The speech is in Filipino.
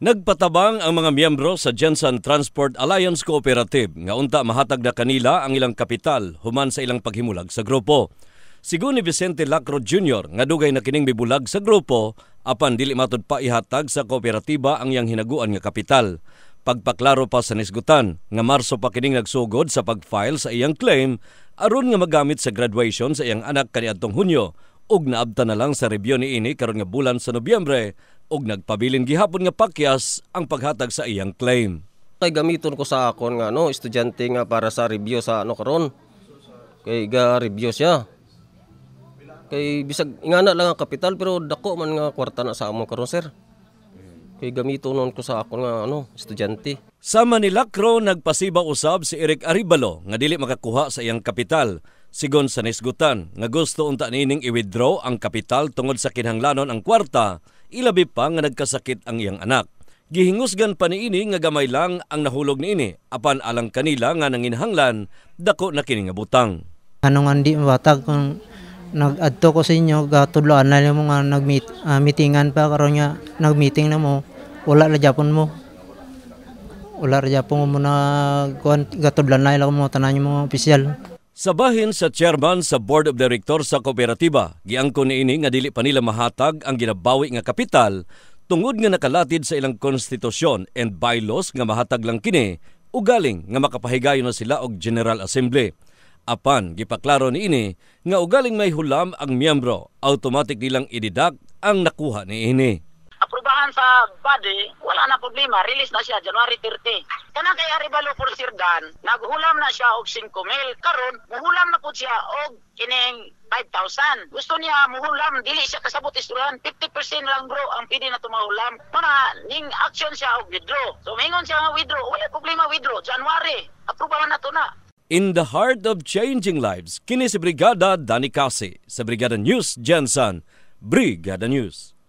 Nagpatabang ang mga miyembro sa Jensen Transport Alliance Cooperative nga unta mahatag na kanila ang ilang kapital human sa ilang paghimulag sa grupo. Sigo ni Vicente Lacro Jr. nga dugay na kining mibulag sa grupo apan dili matud pa ihatag sa kooperatiba ang iyang hinaguan nga kapital. Pagpaklaro pa sa nisgutan nga Marso pa kining nagsugod sa pagfile sa iyang claim aron nga magamit sa graduation sa iyang anak kaniadtong Hunyo og naabta na lang sa review ni ini karon nga bulan sa Nobyembre og nagpabilin gihapon nga pakyas ang paghatag sa iyang claim. Kay gamiton ko sa akon nga no estudyante nga para sa review sa ano karon. Kay ga review siya. Kay bisag ingana lang ang kapital pero dako man nga kwarta na sa amon karon sir. Kay gamiton noon ko sa akon nga ano, estudyante. Sa Manila Crow nagpasiba usab si Eric Aribalo nga dili makakuha sa iyang kapital sigon sa nisgutan nga gusto unta nining i-withdraw ang kapital tungod sa kinhanglanon ang kwarta ilabi pa nga nagkasakit ang iyang anak Gihingusgan pa niini nga gamay lang ang nahulog niini apan alang kanila nga nanginhanglan dako na kini nga butang ano nga di mabatag kung nagadto ko sa inyo gatuloan na mo nga nag uh, ah, meetingan pa karon nga nag-meeting na mo wala la japon mo wala ra japon mo na kuan gatudlan na ila mo tanan yung mga opisyal Sabahin sa chairman sa board of director sa kooperatiba, giangkon niini nga dili pa nila mahatag ang ginabawi nga kapital tungod nga nakalatid sa ilang konstitusyon and bylaws nga mahatag lang kini ugaling nga makapahigayon na sila og General Assembly. Apan gipaklaro ni ini nga ugaling may hulam ang miyembro, automatic nilang ididak ang nakuha ni ini. Aprubahan sa body, wala na problema, release na siya January 30. Kana kay Arevalo por Sirdan, naghulam na siya og 5,000 karon muhulam na pud siya og kining 5,000. Gusto niya muhulam, dili siya kasabot istoryan. 50% lang bro ang pwede na tumahulam. Muna, ning action siya og withdraw. So, mingon siya nga withdraw. Wala problema withdraw. January, aprobahan na to na. In the heart of changing lives, kini si Brigada Danikasi sa Brigada News Jensen. Brigada News.